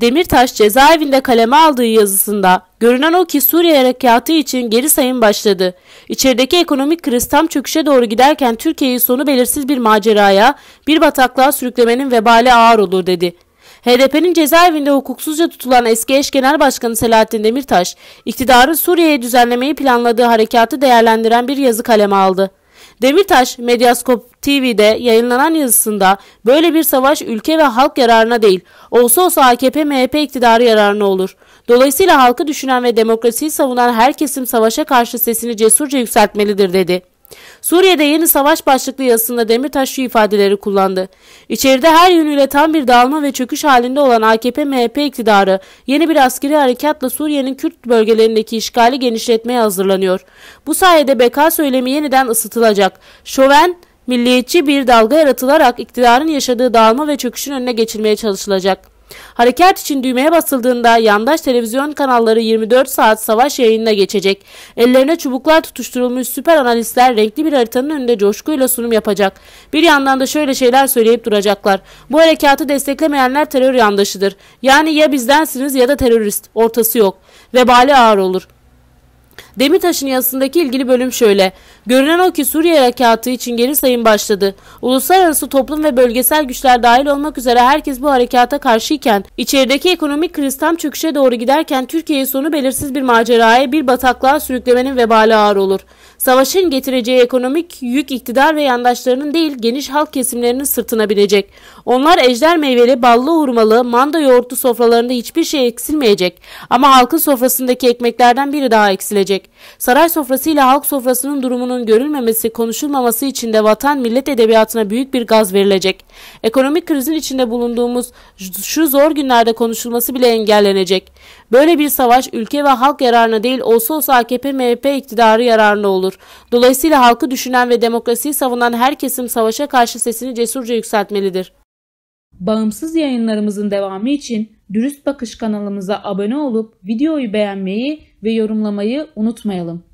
Demirtaş cezaevinde kaleme aldığı yazısında görünen o ki Suriye harekatı için geri sayım başladı. İçerideki ekonomik kriz tam çöküşe doğru giderken Türkiye'yi sonu belirsiz bir maceraya, bir bataklığa sürüklemenin vebali ağır olur dedi. HDP'nin cezaevinde hukuksuzca tutulan eski eş genel başkanı Selahattin Demirtaş, iktidarın Suriye'ye düzenlemeyi planladığı harekatı değerlendiren bir yazı kaleme aldı. Demirtaş, medyaskop TV'de yayınlanan yazısında böyle bir savaş ülke ve halk yararına değil, olsa olsa AKP-MHP iktidarı yararına olur. Dolayısıyla halkı düşünen ve demokrasiyi savunan her kesim savaşa karşı sesini cesurca yükseltmelidir dedi. Suriye'de yeni savaş başlıklı yazısında Demirtaş şu ifadeleri kullandı. İçeride her yönüyle tam bir dağılma ve çöküş halinde olan AKP-MHP iktidarı yeni bir askeri harekatla Suriye'nin Kürt bölgelerindeki işgali genişletmeye hazırlanıyor. Bu sayede beka söylemi yeniden ısıtılacak. Şoven Milliyetçi bir dalga yaratılarak iktidarın yaşadığı dağılma ve çöküşün önüne geçilmeye çalışılacak. Harekat için düğmeye basıldığında yandaş televizyon kanalları 24 saat savaş yayınına geçecek. Ellerine çubuklar tutuşturulmuş süper analistler renkli bir haritanın önünde coşkuyla sunum yapacak. Bir yandan da şöyle şeyler söyleyip duracaklar. Bu harekatı desteklemeyenler terör yandaşıdır. Yani ya bizdensiniz ya da terörist. Ortası yok. Vebali ağır olur. Demirtaş'ın yazısındaki ilgili bölüm şöyle. Görünen o ki Suriye harekatı için geri sayım başladı. Uluslararası toplum ve bölgesel güçler dahil olmak üzere herkes bu harekata karşıyken, içerideki ekonomik kriz tam çöküşe doğru giderken Türkiye'yi sonu belirsiz bir maceraya, bir bataklığa sürüklemenin vebali ağır olur. Savaşın getireceği ekonomik yük iktidar ve yandaşlarının değil geniş halk kesimlerinin sırtına binecek. Onlar ejder meyveli, ballı hurmalı, manda yoğurtlu sofralarında hiçbir şey eksilmeyecek. Ama halkın sofrasındaki ekmeklerden biri daha eksilecek edilecek. Saray ile halk sofrasının durumunun görülmemesi, konuşulmaması için de vatan millet edebiyatına büyük bir gaz verilecek. Ekonomik krizin içinde bulunduğumuz şu zor günlerde konuşulması bile engellenecek. Böyle bir savaş ülke ve halk yararına değil olsa olsa AKP-MHP iktidarı yararına olur. Dolayısıyla halkı düşünen ve demokrasiyi savunan her kesim savaşa karşı sesini cesurca yükseltmelidir. Bağımsız yayınlarımızın devamı için Dürüst Bakış kanalımıza abone olup videoyu beğenmeyi ve yorumlamayı unutmayalım.